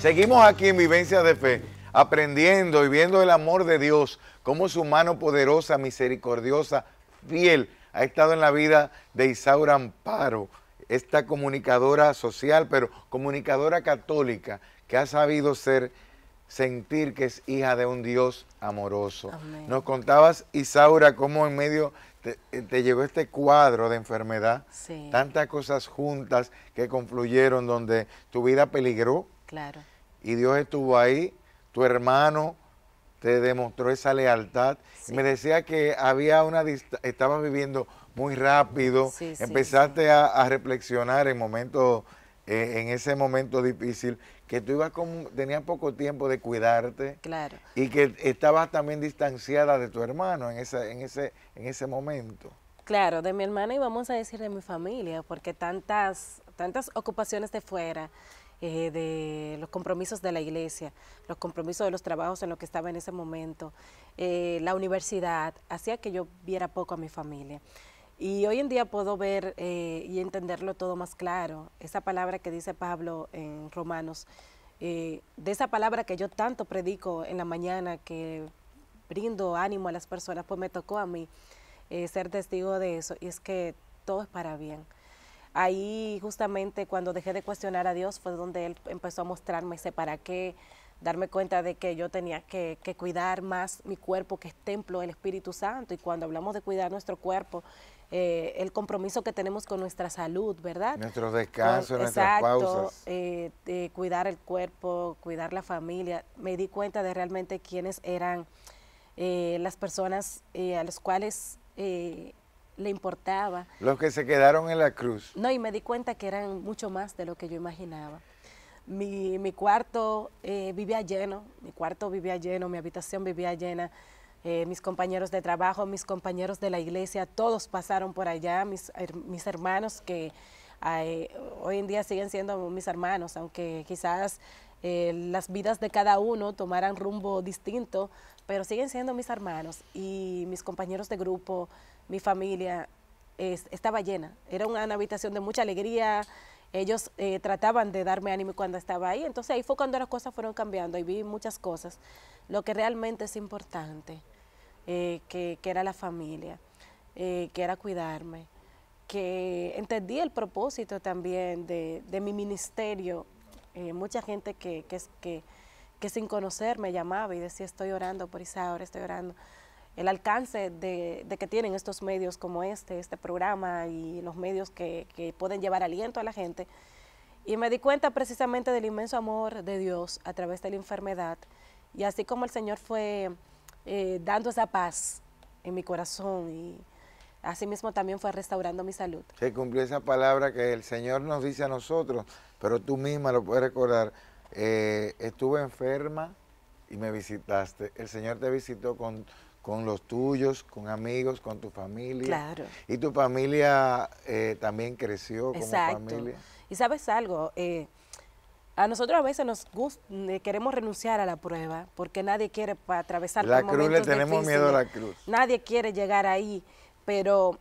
Seguimos aquí en Vivencia de Fe, aprendiendo y viendo el amor de Dios, cómo su mano poderosa, misericordiosa, fiel, ha estado en la vida de Isaura Amparo, esta comunicadora social, pero comunicadora católica, que ha sabido ser, sentir que es hija de un Dios amoroso. Nos contabas, Isaura, cómo en medio te, llegó este cuadro de enfermedad, tantas cosas juntas que confluyeron donde tu vida peligró. Claro y Dios estuvo ahí, tu hermano te demostró esa lealtad. Me decía que había una estabas viviendo muy rápido, empezaste a, reflexionar en momento, eh, en ese momento difícil, que tú ibas con, tenías poco tiempo de cuidarte. Y que estabas también distanciada de tu hermano en ese, en ese, en ese momento. Claro, de mi hermana y vamos a decir de mi familia, porque tantas, tantas ocupaciones de fuera eh, de los compromisos de la iglesia, los compromisos de los trabajos en los que estaba en ese momento, eh, la universidad, hacía que yo viera poco a mi familia. Y hoy en día puedo ver eh, y entenderlo todo más claro. Esa palabra que dice Pablo en Romanos, de esa palabra que yo tanto predico en la mañana, que brindo ánimo a las personas, pues me tocó a mí ser testigo de eso. Y es que todo es para bien. Ahí justamente cuando dejé de cuestionar a Dios fue donde Él empezó a mostrarme ese para qué, darme cuenta de que yo tenía que, cuidar más mi cuerpo, que es templo del Espíritu Santo. Y cuando hablamos de cuidar nuestro cuerpo, eh, el compromiso que tenemos con nuestra salud, ¿verdad? Nuestros descansos, nuestras pausas. Eh, eh, cuidar el cuerpo, cuidar la familia. Me di cuenta de realmente quiénes eran las personas a las cuales le importaba. Los que se quedaron en la cruz. No, y me di cuenta que eran mucho más de lo que yo imaginaba. Mi, mi cuarto eh, vivía lleno, mi cuarto vivía lleno, mi habitación vivía llena. Eh, mis compañeros de trabajo, mis compañeros de la iglesia, todos pasaron por allá, mis, mis hermanos que hoy en día siguen siendo mis hermanos, aunque quizás eh, las vidas de cada uno tomaran rumbo distinto, pero siguen siendo mis hermanos y mis compañeros de grupo, mi familia estaba llena. Era una, habitación de mucha alegría. Ellos eh, trataban de darme ánimo cuando estaba ahí. Entonces ahí fue cuando las cosas fueron cambiando y vi muchas cosas. Lo que realmente es importante, eh, que, era la familia, eh, que era cuidarme, que entendí el propósito también de, mi ministerio. mucha gente que, que, que, sin conocerme llamaba y decía, estoy orando por Isaura, estoy orando el alcance de, que tienen estos medios como este, este programa y los medios que, pueden llevar aliento a la gente. Y me di cuenta precisamente del inmenso amor de Dios a través de la enfermedad. Y así como el Señor fue eh, dando esa paz en mi corazón y así mismo también fue restaurando mi salud. Se cumplió esa palabra que el Señor nos dice a nosotros, pero tú misma lo puedes recordar. Eh, estuve enferma y me visitaste. El Señor te visitó con con los tuyos, con amigos, con tu familia. Claro. Y tu familia eh, también creció con como familia. Y sabes algo, eh, a nosotros a veces nos gusta, eh, queremos renunciar a la prueba porque nadie quiere atravesar la momento cruz. le tenemos miedo a la cruz. Nadie quiere llegar ahí, pero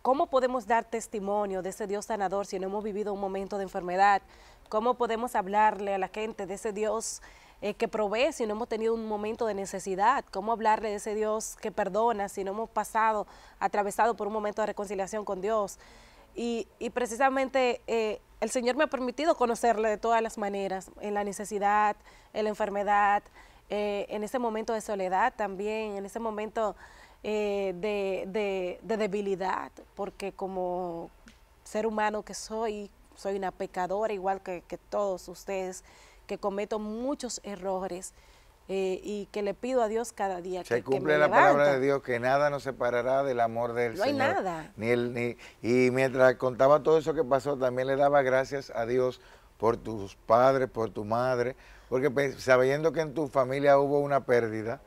¿cómo podemos dar testimonio de ese Dios sanador si no hemos vivido un momento de enfermedad? ¿Cómo podemos hablarle a la gente de ese Dios eh, que provee si no hemos tenido un momento de necesidad, cómo hablarle de ese Dios que perdona si no hemos pasado, atravesado por un momento de reconciliación con Dios. Y, precisamente eh, el Señor me ha permitido conocerle de todas las maneras, en la necesidad, en la enfermedad, eh, en ese momento de soledad también, en ese momento de, debilidad, porque como ser humano que soy, soy una pecadora igual que todos ustedes, que cometo muchos errores eh, y que le pido a Dios cada día. Se que, cumple que cumple la palabra de Dios que nada nos separará del amor del Señor. No hay nada. Ni él, ni, y mientras contaba todo eso que pasó, también le daba gracias a Dios por tus padres, por tu madre, porque sabiendo que en tu familia hubo una pérdida,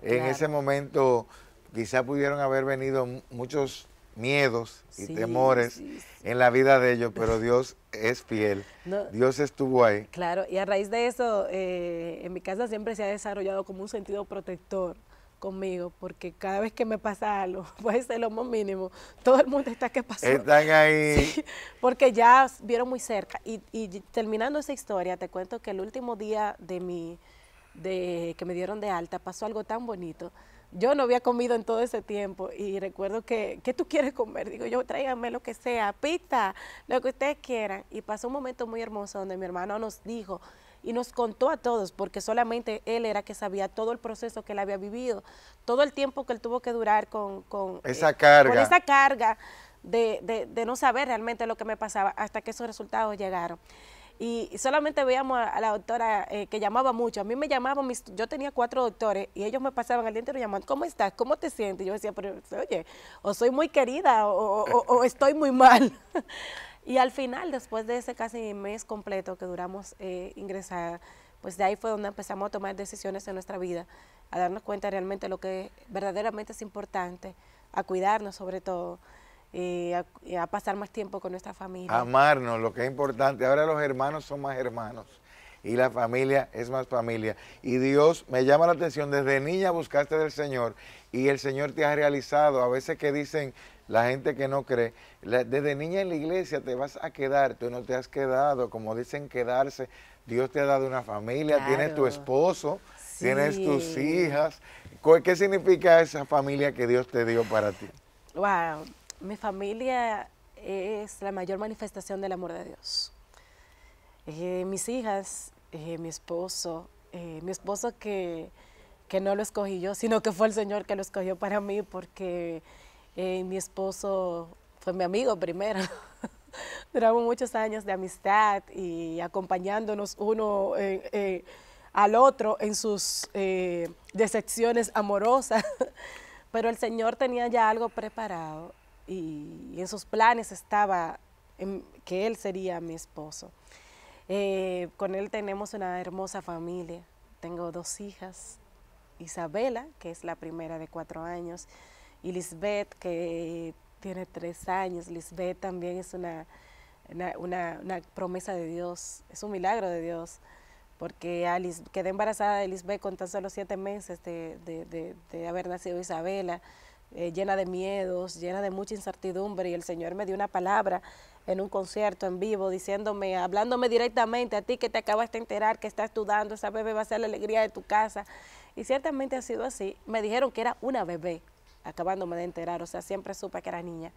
en ese momento quizá pudieron haber venido muchos miedos y temores en la vida de ellos, pero Dios es fiel. Dios estuvo ahí. Claro, y a raíz de eso, eh, en mi casa siempre se ha desarrollado como un sentido protector conmigo, porque cada vez que me pasa algo, puede ser lo más mínimo, todo el mundo está que pasó. Están ahí. porque ya vieron muy cerca. Y, y terminando esa historia, te cuento que el último día de mi de que me dieron de alta, pasó algo tan bonito. Yo no había comido en todo ese tiempo y recuerdo que, ¿qué tú quieres comer? Digo, yo tráigame lo que sea, pita, lo que ustedes quieran. Y pasó un momento muy hermoso donde mi hermano nos dijo y nos contó a todos, porque solamente él era que sabía todo el proceso que él había vivido, todo el tiempo que él tuvo que durar con, con eh, esa carga. Con esa carga de, de, de no saber realmente lo que me pasaba hasta que esos resultados llegaron y solamente veíamos a, la doctora eh, que llamaba mucho. A mí me llamaban, yo tenía cuatro doctores y ellos me pasaban el y me llamaban, ¿cómo estás? ¿Cómo te sientes? Yo decía, pero oye, o soy muy querida o, o, estoy muy mal. y al final, después de ese casi mes completo que duramos eh, ingresada, pues de ahí fue donde empezamos a tomar decisiones en nuestra vida, a darnos cuenta realmente de lo que verdaderamente es importante, a cuidarnos sobre todo. Y a, pasar más tiempo con nuestra familia. Amarnos, lo que es importante. Ahora los hermanos son más hermanos y la familia es más familia. Y Dios me llama la atención, desde niña buscaste del Señor y el Señor te ha realizado. A veces que dicen la gente que no cree, desde niña en la iglesia te vas a quedar, tú no te has quedado, como dicen quedarse. Dios te ha dado una familia, tienes tu esposo, tienes tus hijas. ¿Qué significa esa familia que Dios te dio para ti? Wow, mi familia es la mayor manifestación del amor de Dios. Eh, mis hijas, eh, mi esposo, eh, mi esposo que, que, no lo escogí yo, sino que fue el Señor que lo escogió para mí, porque mi esposo fue mi amigo primero. Duramos muchos años de amistad y acompañándonos uno al otro en sus decepciones amorosas. Pero el Señor tenía ya algo preparado y en sus planes estaba que él sería mi esposo. Eh, con él tenemos una hermosa familia. Tengo dos hijas, Isabela, que es la primera de cuatro años, y Lisbeth, que tiene tres años. Lisbeth también es una, una, promesa de Dios, es un milagro de Dios, porque Alice quedé embarazada de Lisbeth con tan solo siete meses de, de, de haber nacido Isabela. Eh, llena de miedos, llena de mucha incertidumbre y el Señor me dio una palabra en un concierto en vivo diciéndome, hablándome directamente a ti que te acabas de enterar que estás dando, esa bebé va a ser la alegría de tu casa. Y ciertamente ha sido así. Me dijeron que era una bebé, acabándome de enterar, o sea, siempre supe que era niña.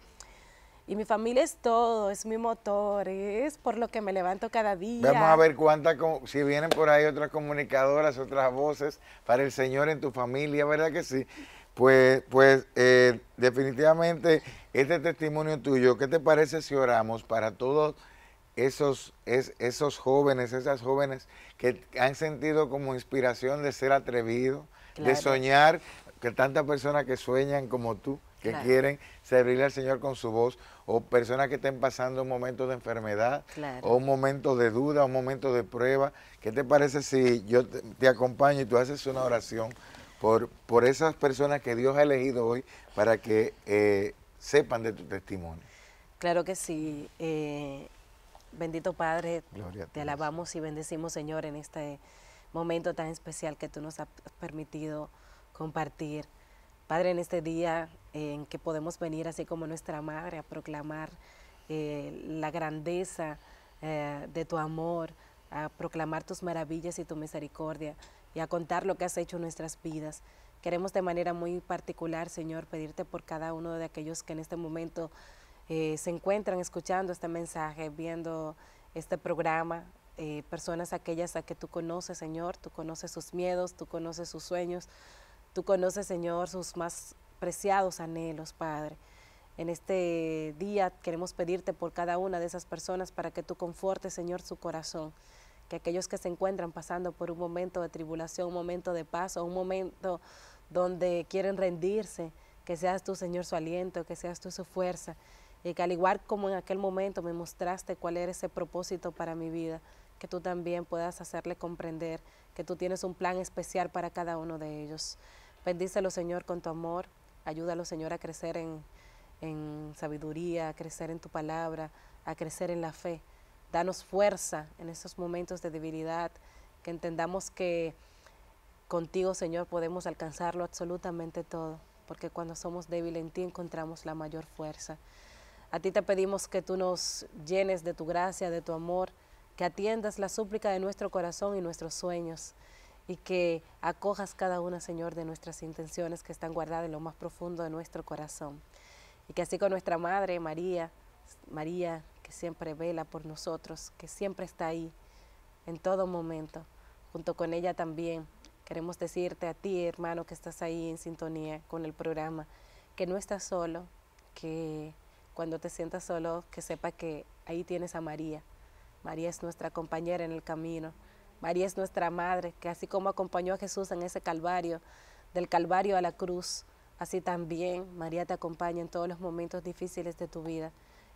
Y mi familia es todo, es mi motor, es por lo que me levanto cada día. Vamos a ver cuántas, si vienen por ahí otras comunicadoras, otras voces para el Señor en tu familia, ¿verdad que sí? Pues, pues eh, definitivamente este testimonio tuyo, ¿qué te parece si oramos para todos esos, esos jóvenes, esas jóvenes que han sentido como inspiración de ser atrevido, de soñar, que tantas personas que sueñan como tú, que quieren servirle al Señor con su voz, o personas que estén pasando un momento de enfermedad, o un momento de duda, un momento de prueba. ¿Qué te parece si yo te acompaño y tú haces una oración? por, esas personas que Dios ha elegido hoy para que eh, sepan de tu testimonio. Claro que sí. Eh, bendito Padre, te alabamos y bendecimos, Señor, en este momento tan especial que tú nos has permitido compartir. Padre, en este día eh, en que podemos venir, así como nuestra madre, a proclamar la grandeza de tu amor, a proclamar tus maravillas y tu misericordia y a contar lo que has hecho en nuestras vidas. Queremos de manera muy particular, Señor, pedirte por cada uno de aquellos que en este momento eh, se encuentran escuchando este mensaje, viendo este programa, eh, personas aquellas a que tú conoces, Señor, tú conoces sus miedos, tú conoces sus sueños, tú conoces, Señor, sus más preciados anhelos, Padre. En este día queremos pedirte por cada una de esas personas para que tú confortes, Señor, su corazón que aquellos que se encuentran pasando por un momento de tribulación, un momento de paz un momento donde quieren rendirse, que seas tú, Señor, su aliento, que seas tú su fuerza, y que al igual como en aquel momento me mostraste cuál era ese propósito para mi vida, que tú también puedas hacerle comprender que tú tienes un plan especial para cada uno de ellos. Bendícelo, Señor, con tu amor, ayúdalo, Señor, a crecer en, en sabiduría, a crecer en tu palabra, a crecer en la fe danos fuerza en esos momentos de debilidad, que entendamos que contigo, Señor, podemos alcanzarlo absolutamente todo, porque cuando somos débiles en ti encontramos la mayor fuerza. A ti te pedimos que tú nos llenes de tu gracia, de tu amor, que atiendas la súplica de nuestro corazón y nuestros sueños y que acojas cada una, Señor, de nuestras intenciones que están guardadas en lo más profundo de nuestro corazón. Y que así con nuestra Madre María, María, que siempre vela por nosotros, que siempre está ahí en todo momento. Junto con ella también queremos decirte a ti, hermano, que estás ahí en sintonía con el programa, que no estás solo, que cuando te sientas solo, que sepa que ahí tienes a María. María es nuestra compañera en el camino. María es nuestra madre, que así como acompañó a Jesús en ese Calvario, del Calvario a la cruz, así también María te acompaña en todos los momentos difíciles de tu vida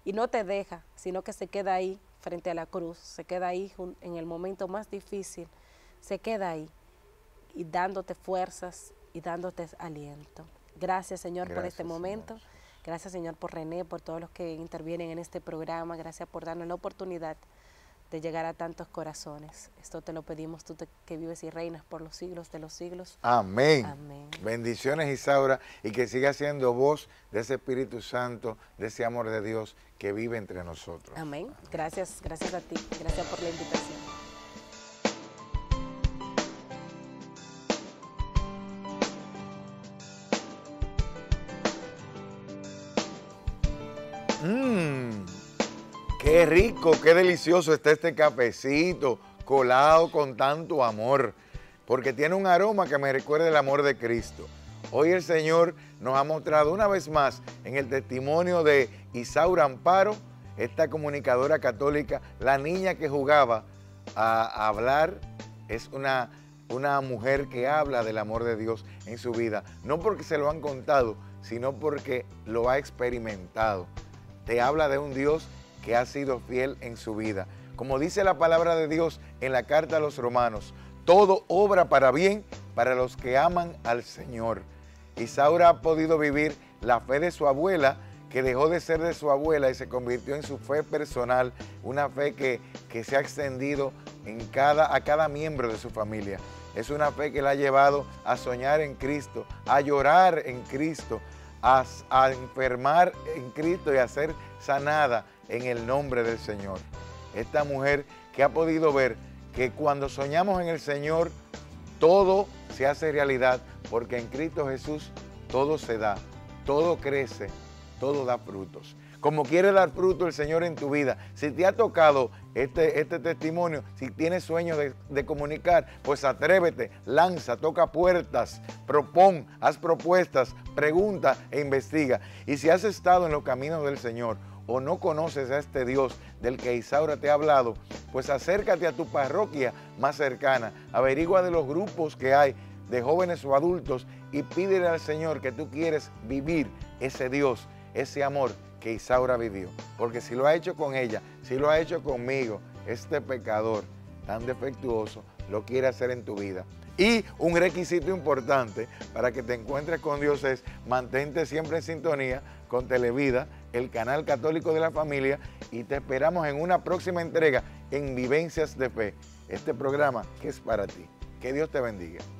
y no te deja, sino que se queda ahí frente a la cruz, se queda ahí en el momento más difícil, se queda ahí y dándote fuerzas y dándote aliento. Gracias Señor por este momento, gracias Señor por René, por todos los que intervienen en este programa, gracias por darnos la oportunidad de llegar a tantos corazones. Esto te lo pedimos tú que vives y reinas por los siglos de los siglos. Amén. Amén. Bendiciones Isaura y que siga siendo voz de ese Espíritu Santo, de ese amor de Dios que vive entre nosotros. Amén. Gracias, gracias a ti. Gracias por la invitación. Qué rico, qué delicioso está este cafecito colado con tanto amor, porque tiene un aroma que me recuerda el amor de Cristo. Hoy el Señor nos ha mostrado una vez más en el testimonio de Isaura Amparo, esta comunicadora católica, la niña que jugaba a hablar, es una, una mujer que habla del amor de Dios en su vida, no porque se lo han contado, sino porque lo ha experimentado. Te habla de un Dios que ha sido fiel en su vida. Como dice la palabra de Dios en la carta a los romanos, todo obra para bien para los que aman al Señor. Isaura ha podido vivir la fe de su abuela, que dejó de ser de su abuela y se convirtió en su fe personal, una fe que, se ha extendido en cada, a cada miembro de su familia. Es una fe que la ha llevado a soñar en Cristo, a llorar en Cristo, a, enfermar en Cristo y a ser sanada en el nombre del Señor. Esta mujer que ha podido ver que cuando soñamos en el Señor, todo se hace realidad, porque en Cristo Jesús todo se da, todo crece, todo da frutos como quiere dar fruto el Señor en tu vida. Si te ha tocado este, este testimonio, si tienes sueño de, comunicar, pues atrévete, lanza, toca puertas, propón, haz propuestas, pregunta e investiga. Y si has estado en los caminos del Señor o no conoces a este Dios del que Isaura te ha hablado, pues acércate a tu parroquia más cercana, averigua de los grupos que hay de jóvenes o adultos y pídele al Señor que tú quieres vivir ese Dios, ese amor que Isaura vivió. Porque si lo ha hecho con ella, si lo ha hecho conmigo, este pecador tan defectuoso lo quiere hacer en tu vida. Y un requisito importante para que te encuentres con Dios es mantente siempre en sintonía con Televida, el canal católico de la familia, y te esperamos en una próxima entrega en Vivencias de Fe, este programa que es para ti. Que Dios te bendiga.